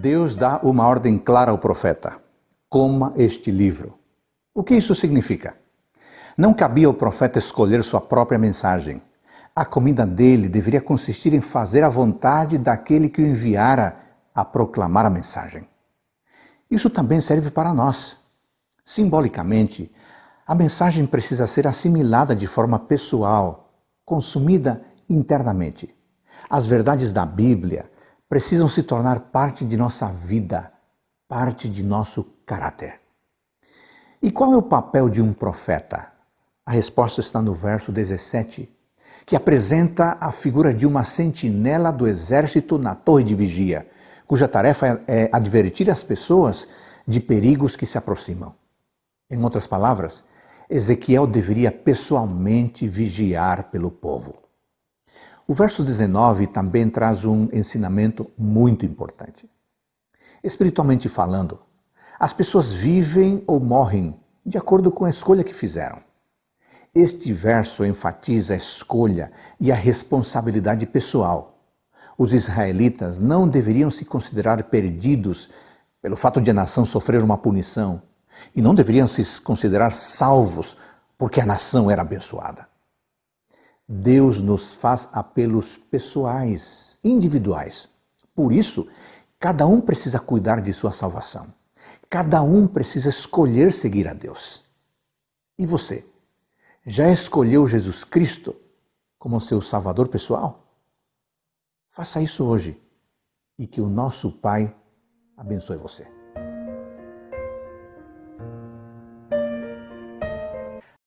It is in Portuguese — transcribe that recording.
Deus dá uma ordem clara ao profeta: coma este livro. O que isso significa? Não cabia ao profeta escolher sua própria mensagem. A comida dele deveria consistir em fazer a vontade daquele que o enviara a proclamar a mensagem. Isso também serve para nós. Simbolicamente, a mensagem precisa ser assimilada de forma pessoal, consumida internamente. As verdades da Bíblia precisam se tornar parte de nossa vida, parte de nosso caráter. E qual é o papel de um profeta? A resposta está no verso 17, que apresenta a figura de uma sentinela do exército na torre de vigia, cuja tarefa é advertir as pessoas de perigos que se aproximam. Em outras palavras, Ezequiel deveria pessoalmente vigiar pelo povo. O verso 19 também traz um ensinamento muito importante. Espiritualmente falando, as pessoas vivem ou morrem de acordo com a escolha que fizeram. Este verso enfatiza a escolha e a responsabilidade pessoal. Os israelitas não deveriam se considerar perdidos pelo fato de a nação sofrer uma punição e não deveriam se considerar salvos porque a nação era abençoada. Deus nos faz apelos pessoais, individuais. Por isso, cada um precisa cuidar de sua salvação. Cada um precisa escolher seguir a Deus. E você? Já escolheu Jesus Cristo como seu Salvador pessoal? Faça isso hoje e que o nosso Pai abençoe você.